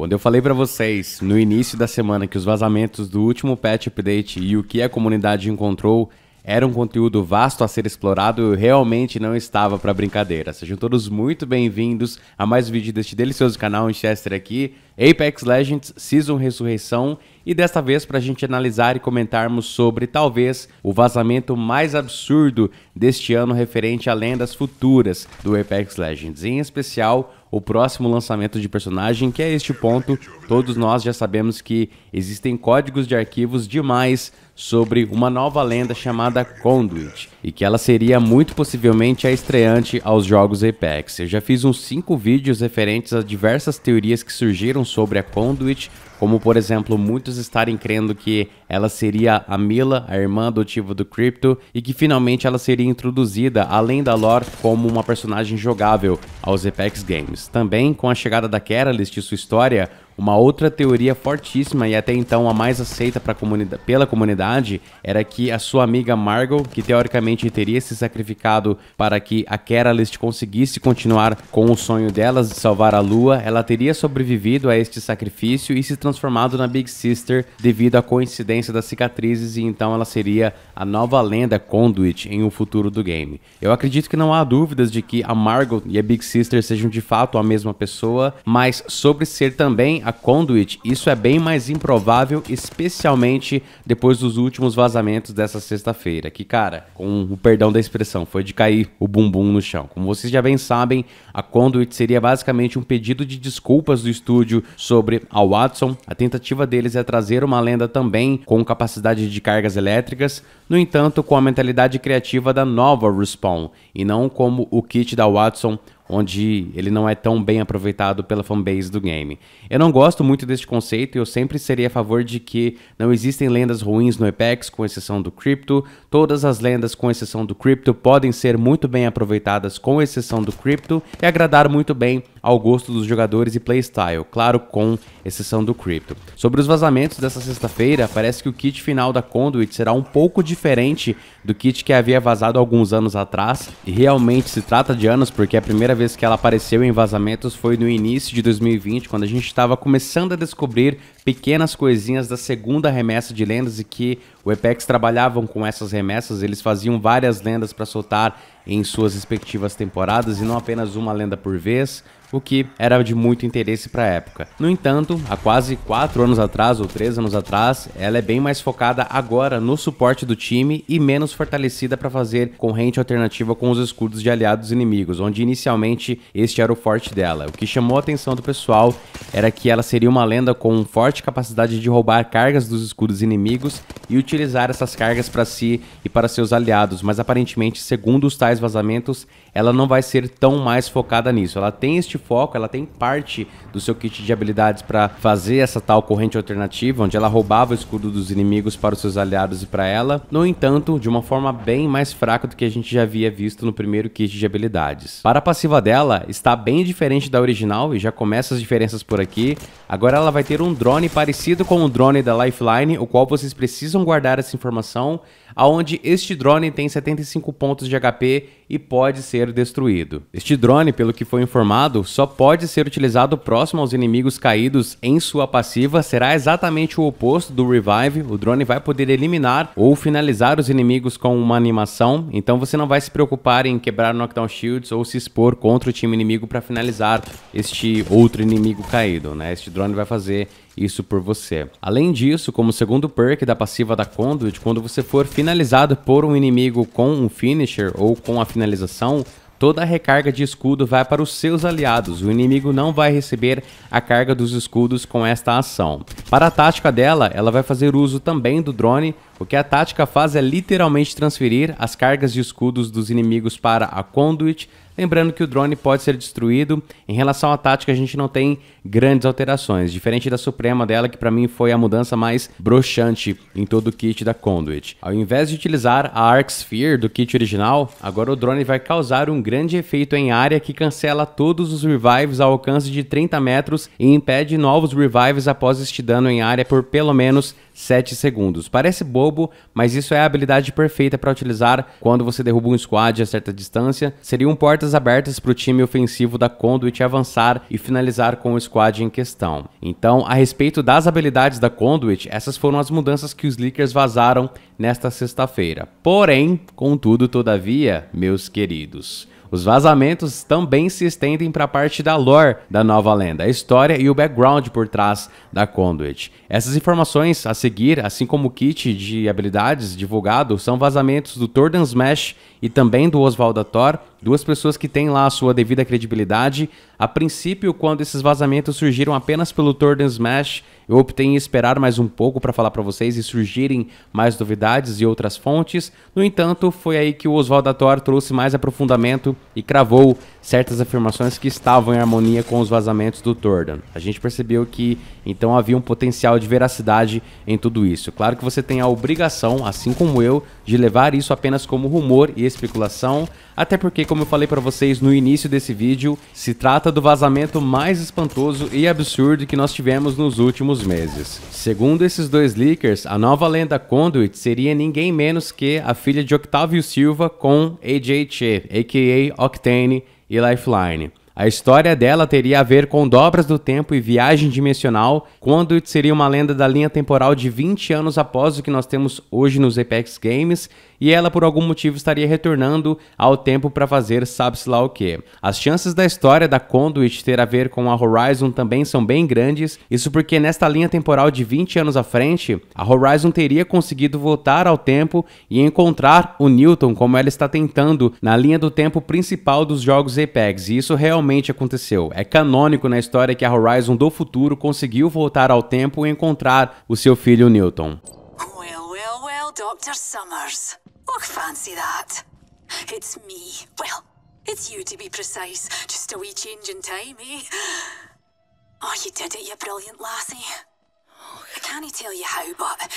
Quando eu falei para vocês no início da semana que os vazamentos do último patch update e o que a comunidade encontrou era um conteúdo vasto a ser explorado, eu realmente não estava para brincadeira. Sejam todos muito bem-vindos a mais um vídeo deste delicioso canal Chester aqui, Apex Legends Season Ressurreição, e desta vez para a gente analisar e comentarmos sobre talvez o vazamento mais absurdo deste ano referente a lendas futuras do Apex Legends, em especial o próximo lançamento de personagem, que é este ponto todos nós já sabemos que existem códigos de arquivos demais sobre uma nova lenda chamada Conduit, e que ela seria muito possivelmente a estreante aos jogos Apex. Eu já fiz uns 5 vídeos referentes a diversas teorias que surgiram sobre a Conduit, como por exemplo muitos estarem crendo que ela seria a Mila, a irmã adotiva do Crypto, e que finalmente ela seria introduzida, além da lore, como uma personagem jogável aos Apex Games. Também, com a chegada da Keralist e sua história, uma outra teoria fortíssima e até então a mais aceita comunidade, pela comunidade era que a sua amiga Margot, que teoricamente teria se sacrificado para que a Keralist conseguisse continuar com o sonho delas de salvar a Lua, ela teria sobrevivido a este sacrifício e se transformado na Big Sister devido à coincidência da das cicatrizes e então ela seria a nova lenda Conduit em um futuro do game. Eu acredito que não há dúvidas de que a Margot e a Big Sister sejam de fato a mesma pessoa, mas sobre ser também a Conduit, isso é bem mais improvável, especialmente depois dos últimos vazamentos dessa sexta-feira, que cara, com o perdão da expressão, foi de cair o bumbum no chão. Como vocês já bem sabem, a Conduit seria basicamente um pedido de desculpas do estúdio sobre a Watson. A tentativa deles é trazer uma lenda também com capacidade de cargas elétricas, no entanto, com a mentalidade criativa da nova Respawn, e não como o kit da Watson onde ele não é tão bem aproveitado pela fanbase do game. Eu não gosto muito deste conceito e eu sempre seria a favor de que não existem lendas ruins no Apex, com exceção do Crypto. Todas as lendas, com exceção do Crypto, podem ser muito bem aproveitadas, com exceção do Crypto, e agradar muito bem ao gosto dos jogadores e playstyle, claro, com exceção do Crypto. Sobre os vazamentos dessa sexta-feira, parece que o kit final da Conduit será um pouco diferente do kit que havia vazado alguns anos atrás, e realmente se trata de anos porque é a primeira vez que ela apareceu em vazamentos foi no início de 2020, quando a gente estava começando a descobrir pequenas coisinhas da segunda remessa de lendas e que o Apex trabalhavam com essas remessas, eles faziam várias lendas para soltar em suas respectivas temporadas e não apenas uma lenda por vez, o que era de muito interesse para a época. No entanto, há quase 4 anos atrás ou 3 anos atrás, ela é bem mais focada agora no suporte do time e menos fortalecida para fazer corrente alternativa com os escudos de aliados inimigos, onde inicialmente este era o forte dela. O que chamou a atenção do pessoal era que ela seria uma lenda com forte capacidade de roubar cargas dos escudos inimigos e utilizar essas cargas para si e para seus aliados, mas aparentemente, segundo os tais vazamentos, ela não vai ser tão mais focada nisso. Ela tem este foco, ela tem parte do seu kit de habilidades para fazer essa tal corrente alternativa, onde ela roubava o escudo dos inimigos para os seus aliados e para ela. No entanto, de uma forma bem mais fraca do que a gente já havia visto no primeiro kit de habilidades. Para a passiva dela, está bem diferente da original e já começa as diferenças por aqui. Agora ela vai ter um drone parecido com o drone da Lifeline, o qual vocês precisam guardar essa informação aonde este drone tem 75 pontos de HP e pode ser destruído. Este drone, pelo que foi informado, só pode ser utilizado próximo aos inimigos caídos em sua passiva, será exatamente o oposto do Revive, o drone vai poder eliminar ou finalizar os inimigos com uma animação, então você não vai se preocupar em quebrar knockdown shields ou se expor contra o time inimigo para finalizar este outro inimigo caído, né? Este drone vai fazer isso por você. Além disso, como segundo perk da passiva da Conduit, quando você for finalizado por um inimigo com um finisher ou com a finalização, toda a recarga de escudo vai para os seus aliados. O inimigo não vai receber a carga dos escudos com esta ação. Para a tática dela, ela vai fazer uso também do drone. O que a tática faz é literalmente transferir as cargas de escudos dos inimigos para a Conduit Lembrando que o drone pode ser destruído. Em relação à tática, a gente não tem grandes alterações, diferente da Suprema dela, que para mim foi a mudança mais broxante em todo o kit da Conduit. Ao invés de utilizar a Arc Sphere do kit original, agora o drone vai causar um grande efeito em área que cancela todos os revives ao alcance de 30 metros e impede novos revives após este dano em área por pelo menos 7 segundos. Parece bobo, mas isso é a habilidade perfeita para utilizar quando você derruba um squad a certa distância. Seriam portas abertas para o time ofensivo da Conduit avançar e finalizar com o squad em questão. Então, a respeito das habilidades da Conduit, essas foram as mudanças que os leakers vazaram nesta sexta-feira. Porém, contudo, todavia, meus queridos, os vazamentos também se estendem para a parte da lore da nova lenda, a história e o background por trás da Conduit. Essas informações a seguir, assim como o kit de habilidades divulgado, são vazamentos do Tordan Smash e também do Oswald Thor, Duas pessoas que têm lá a sua devida credibilidade. A princípio, quando esses vazamentos surgiram apenas pelo Tordan Smash, eu optei em esperar mais um pouco para falar para vocês e surgirem mais novidades e outras fontes. No entanto, foi aí que o Oswaldo Ator trouxe mais aprofundamento e cravou certas afirmações que estavam em harmonia com os vazamentos do Tordan. A gente percebeu que então havia um potencial de veracidade em tudo isso. Claro que você tem a obrigação, assim como eu, de levar isso apenas como rumor e especulação, até porque como eu falei para vocês no início desse vídeo, se trata do vazamento mais espantoso e absurdo que nós tivemos nos últimos meses. Segundo esses dois leakers, a nova lenda Conduit seria ninguém menos que a filha de Octavio Silva com AJ Che, aka Octane e Lifeline. A história dela teria a ver com dobras do tempo e viagem dimensional, quando seria uma lenda da linha temporal de 20 anos após o que nós temos hoje nos Apex Games, e ela por algum motivo estaria retornando ao tempo para fazer sabe-se lá o que. As chances da história da Conduit ter a ver com a Horizon também são bem grandes, isso porque nesta linha temporal de 20 anos à frente, a Horizon teria conseguido voltar ao tempo e encontrar o Newton como ela está tentando na linha do tempo principal dos jogos Apex, e isso realmente aconteceu. É canônico na história que a Horizon do futuro conseguiu voltar ao tempo e encontrar o seu filho Newton. Well, well, well, Dr. Summers. fancy that. It's me. Well, it's you to be precise. Just a wee change in time, eh? Oh, you did it, you brilliant lassie. I can't tell you how, but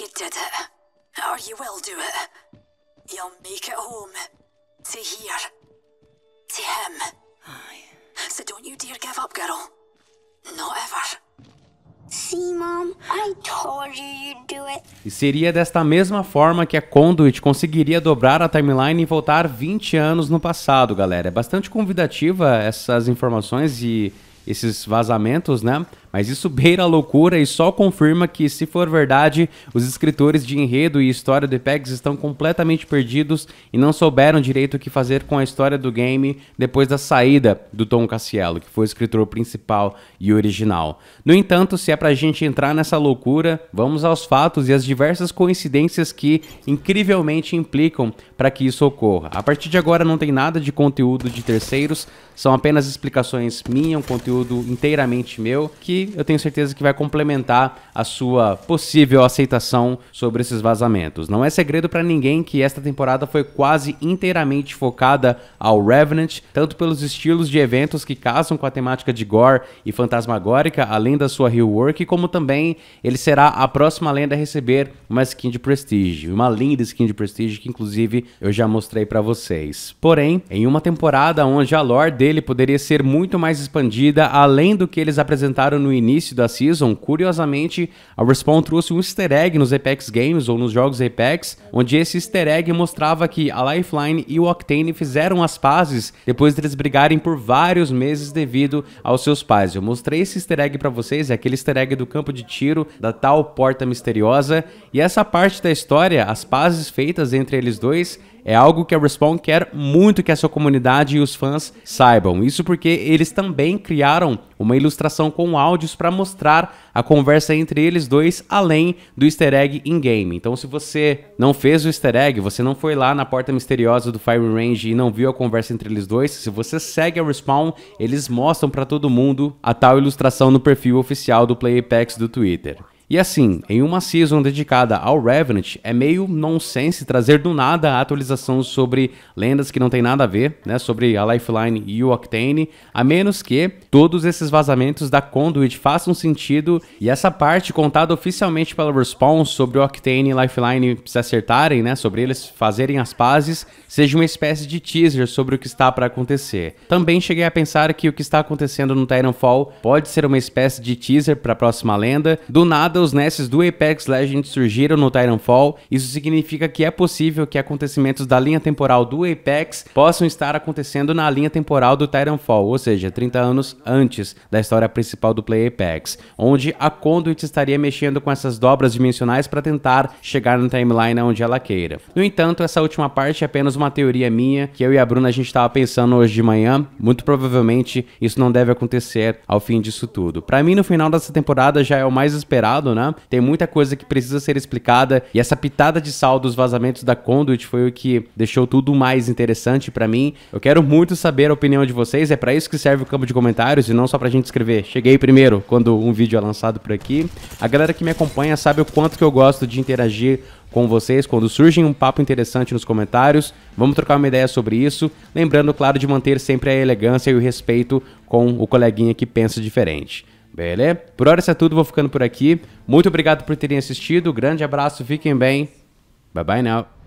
you did it. Or you will do it. You'll make it home. To here. To him. Aye. So don't you dare give up, girl. Not Mom? I told you you'd do it. E seria desta mesma forma que a Conduit conseguiria dobrar a timeline e voltar 20 anos no passado, galera. É bastante convidativa essas informações e esses vazamentos, né? Mas isso beira a loucura e só confirma que, se for verdade, os escritores de enredo e história do Pegs estão completamente perdidos e não souberam direito o que fazer com a história do game depois da saída do Tom Cassiello, que foi o escritor principal e original. No entanto, se é pra gente entrar nessa loucura, vamos aos fatos e as diversas coincidências que incrivelmente implicam para que isso ocorra. A partir de agora não tem nada de conteúdo de terceiros, são apenas explicações minhas, um conteúdo inteiramente meu, que eu tenho certeza que vai complementar a sua possível aceitação sobre esses vazamentos. Não é segredo para ninguém que esta temporada foi quase inteiramente focada ao Revenant, tanto pelos estilos de eventos que casam com a temática de gore e fantasmagórica, além da sua rework, como também ele será a próxima lenda a receber uma skin de Prestige, uma linda skin de Prestige que inclusive eu já mostrei para vocês. Porém, em uma temporada onde a lore dele poderia ser muito mais expandida além do que eles apresentaram no no início da season, curiosamente, a Respawn trouxe um easter egg nos Apex Games ou nos jogos Apex, onde esse easter egg mostrava que a Lifeline e o Octane fizeram as pazes depois deles brigarem por vários meses devido aos seus pais. Eu mostrei esse easter egg para vocês, é aquele easter egg do campo de tiro da tal porta misteriosa, e essa parte da história, as pazes feitas entre eles dois, é algo que a Respawn quer muito que a sua comunidade e os fãs saibam. Isso porque eles também criaram uma ilustração com áudios para mostrar a conversa entre eles dois, além do easter egg in-game. Então, se você não fez o easter egg, você não foi lá na porta misteriosa do Fire Range e não viu a conversa entre eles dois, se você segue a Respawn, eles mostram para todo mundo a tal ilustração no perfil oficial do Play Apex do Twitter. E assim, em uma season dedicada ao Revenant, é meio nonsense trazer do nada a atualização sobre lendas que não tem nada a ver, né, sobre a Lifeline e o Octane, a menos que todos esses vazamentos da Conduit façam sentido e essa parte contada oficialmente pela Respawn sobre o Octane e Lifeline se acertarem, né, sobre eles fazerem as pazes, seja uma espécie de teaser sobre o que está para acontecer. Também cheguei a pensar que o que está acontecendo no Titanfall pode ser uma espécie de teaser para a próxima lenda, do nada Nests do Apex Legends surgiram no Titanfall, isso significa que é possível que acontecimentos da linha temporal do Apex possam estar acontecendo na linha temporal do Titanfall, ou seja, 30 anos antes da história principal do Play Apex, onde a Conduit estaria mexendo com essas dobras dimensionais para tentar chegar no timeline onde ela queira. No entanto, essa última parte é apenas uma teoria minha que eu e a Bruna a gente estava pensando hoje de manhã. Muito provavelmente isso não deve acontecer ao fim disso tudo. Para mim, no final dessa temporada já é o mais esperado passado, né? Tem muita coisa que precisa ser explicada e essa pitada de sal dos vazamentos da Conduit foi o que deixou tudo mais interessante para mim. Eu quero muito saber a opinião de vocês, é para isso que serve o campo de comentários e não só pra gente escrever. Cheguei primeiro quando um vídeo é lançado por aqui. A galera que me acompanha sabe o quanto que eu gosto de interagir com vocês quando surge um papo interessante nos comentários. Vamos trocar uma ideia sobre isso, lembrando, claro, de manter sempre a elegância e o respeito com o coleguinha que pensa diferente. Beleza? Por hora isso é tudo, vou ficando por aqui. Muito obrigado por terem assistido. Grande abraço, fiquem bem. Bye bye now.